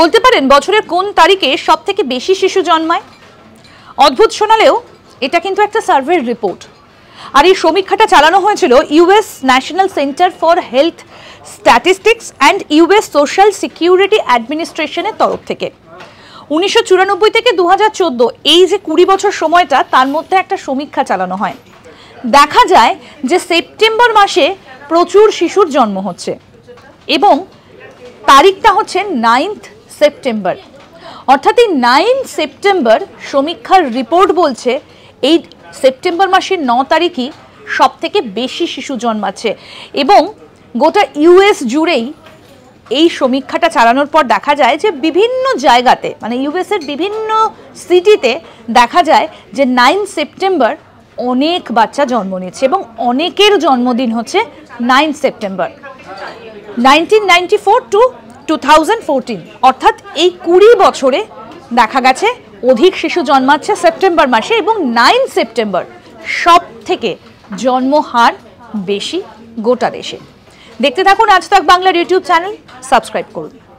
বলতে পারেন বছরের কোন তারিখে সব থেকে বেশি শিশু জন্মায় অদ্ভুত শোনালেও এটা কিন্তু একটা সার্ভের রিপোর্ট আর এই সমীক্ষাটা চালানো হয়েছিল US national centre for health statistics and US social security অ্যাডমিনিস্ট্রেশনের তরফ থেকে উনিশশো থেকে দু এই যে কুড়ি বছর সময়টা তার মধ্যে একটা সমীক্ষা চালানো হয় দেখা যায় যে সেপ্টেম্বর মাসে প্রচুর শিশুর জন্ম হচ্ছে এবং তারিখটা হচ্ছে নাইন্থ সেপ্টেম্বর অর্থাৎ এই নাইন সেপ্টেম্বর সমীক্ষার রিপোর্ট বলছে এই সেপ্টেম্বর মাসের ন তারিখই সব থেকে বেশি শিশু জন্মাচ্ছে এবং গোটা ইউএস জুড়েই এই সমীক্ষাটা চালানোর পর দেখা যায় যে বিভিন্ন জায়গাতে মানে ইউএসের বিভিন্ন সিটিতে দেখা যায় যে নাইন সেপ্টেম্বর অনেক বাচ্চা জন্ম নিচ্ছে এবং অনেকের জন্মদিন হচ্ছে nine September nineteen ninety four two two অর্থাৎ এই কুড়ি বছরে দেখা গেছে অধিক শিশু জন্মাচ্ছে সেপ্টেম্বর মাসে এবং নাইন সেপ্টেম্বর সব থেকে জন্মহার বেশি গোটা দেশে দেখতে থাকুন আজ তাক বাংলার ইউটিউব চ্যানেল সাবস্ক্রাইব করুন